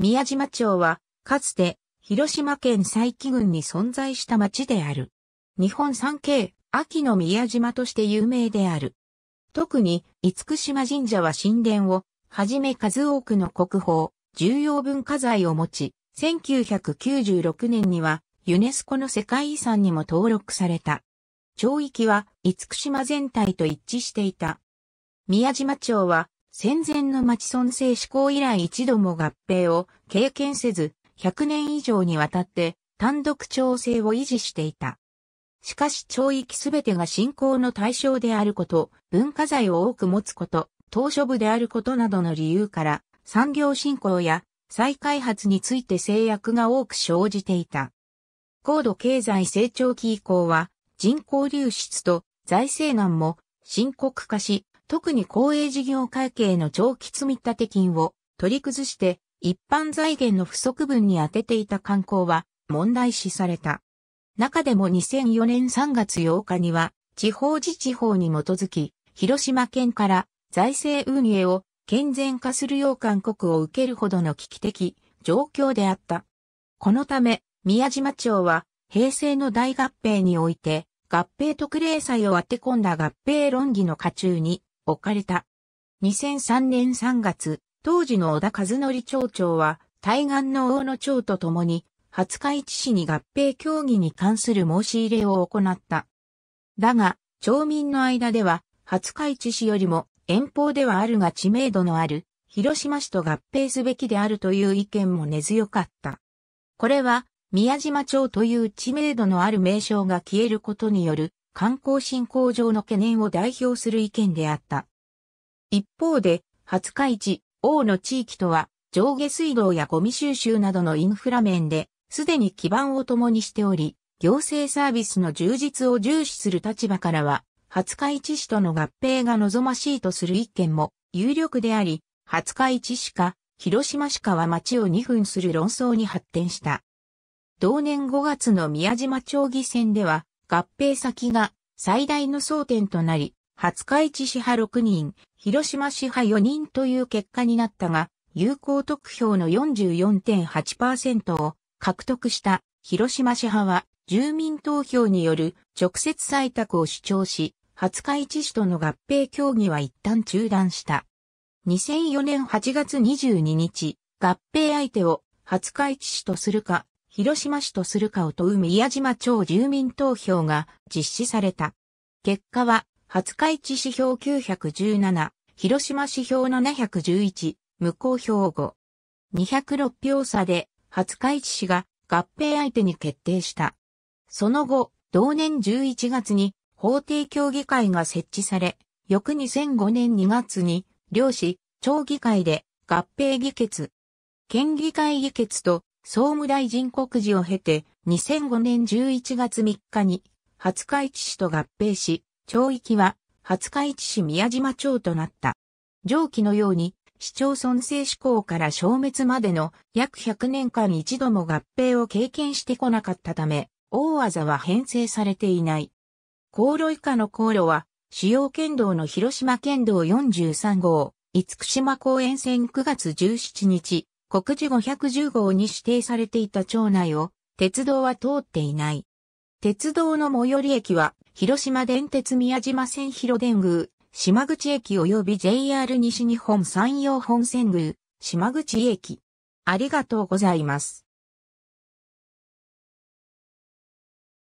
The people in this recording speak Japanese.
宮島町は、かつて、広島県佐伯郡に存在した町である。日本三景、秋の宮島として有名である。特に、厳島神社は神殿を、はじめ数多くの国宝、重要文化財を持ち、1996年には、ユネスコの世界遺産にも登録された。町域は、厳島全体と一致していた。宮島町は、戦前の町村政施行以来一度も合併を経験せず、100年以上にわたって単独調整を維持していた。しかし町域すべてが信仰の対象であること、文化財を多く持つこと、島ょ部であることなどの理由から、産業振興や再開発について制約が多く生じていた。高度経済成長期以降は、人口流出と財政難も深刻化し、特に公営事業会計の長期積立金を取り崩して一般財源の不足分に充てていた観光は問題視された。中でも2004年3月8日には地方自治法に基づき広島県から財政運営を健全化するよう勧告を受けるほどの危機的状況であった。このため宮島町は平成の大合併において合併特例債を当て込んだ合併論議の下中に置かれた。2003年3月、当時の小田和則町長は、対岸の大野町と共に、廿日市市に合併協議に関する申し入れを行った。だが、町民の間では、廿日市市よりも遠方ではあるが知名度のある、広島市と合併すべきであるという意見も根強かった。これは、宮島町という知名度のある名称が消えることによる観光振興上の懸念を代表する意見であった。一方で、廿日市、王の地域とは、上下水道やゴミ収集などのインフラ面で、すでに基盤を共にしており、行政サービスの充実を重視する立場からは、廿日市市との合併が望ましいとする意見も有力であり、廿日市市か、広島市かは町を2分する論争に発展した。同年5月の宮島町議選では、合併先が最大の争点となり、廿日市市派6人、広島市派4人という結果になったが、有効得票の44.8%を獲得した広島市派は住民投票による直接採択を主張し、廿日市市との合併協議は一旦中断した。2004年8月22日、合併相手を廿日市市とするか、広島市とするかを問う宮島町住民投票が実施された。結果は、廿日市市票917、広島市票711、無効票5。206票差で、廿日市市が合併相手に決定した。その後、同年11月に法定協議会が設置され、翌2005年2月に、両市、町議会で合併議決。県議会議決と総務大臣告示を経て、2005年11月3日に、廿日市市と合併し、町域は廿日市市宮島町となった。上記のように、市町村制施行から消滅までの約100年間一度も合併を経験してこなかったため、大技は編成されていない。航路以下の航路は、主要県道の広島県道43号、五福島公園線9月17日、国事510号に指定されていた町内を鉄道は通っていない。鉄道の最寄り駅は広島電鉄宮島線広電宮、島口駅及び JR 西日本山陽本線宮、島口駅。ありがとうございます。